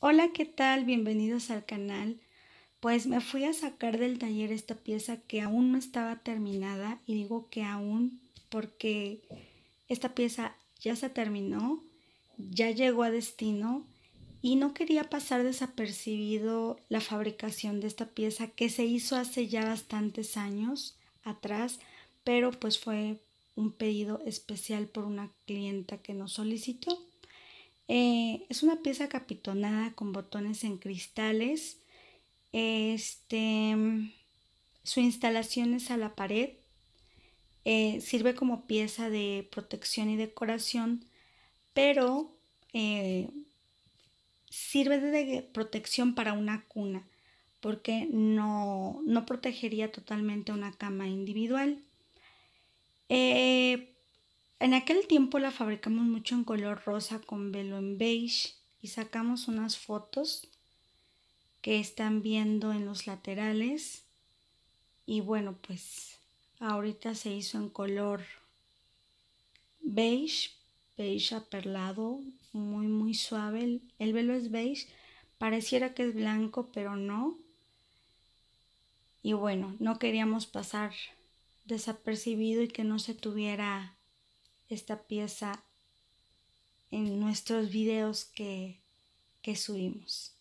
Hola, ¿qué tal? Bienvenidos al canal. Pues me fui a sacar del taller esta pieza que aún no estaba terminada y digo que aún porque esta pieza ya se terminó, ya llegó a destino y no quería pasar desapercibido la fabricación de esta pieza que se hizo hace ya bastantes años atrás, pero pues fue un pedido especial por una clienta que nos solicitó. Eh, es una pieza capitonada con botones en cristales. Este, mm, su instalación es a la pared. Eh, sirve como pieza de protección y decoración, pero eh, sirve de protección para una cuna, porque no, protegería totalmente una cama individual. En aquel tiempo la fabricamos mucho en color rosa con velo en beige y sacamos unas fotos que están viendo en los laterales. Y bueno, pues ahorita se hizo en color beige, beige aperlado, muy muy suave. El, el velo es beige, pareciera que es blanco, pero no. Y bueno, no queríamos pasar desapercibido y que no se tuviera esta pieza en nuestros videos que, que subimos.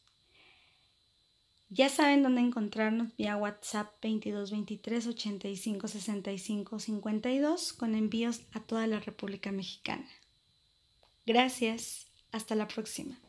Ya saben dónde encontrarnos vía WhatsApp 2223 23 85 65 52 con envíos a toda la República Mexicana. Gracias, hasta la próxima.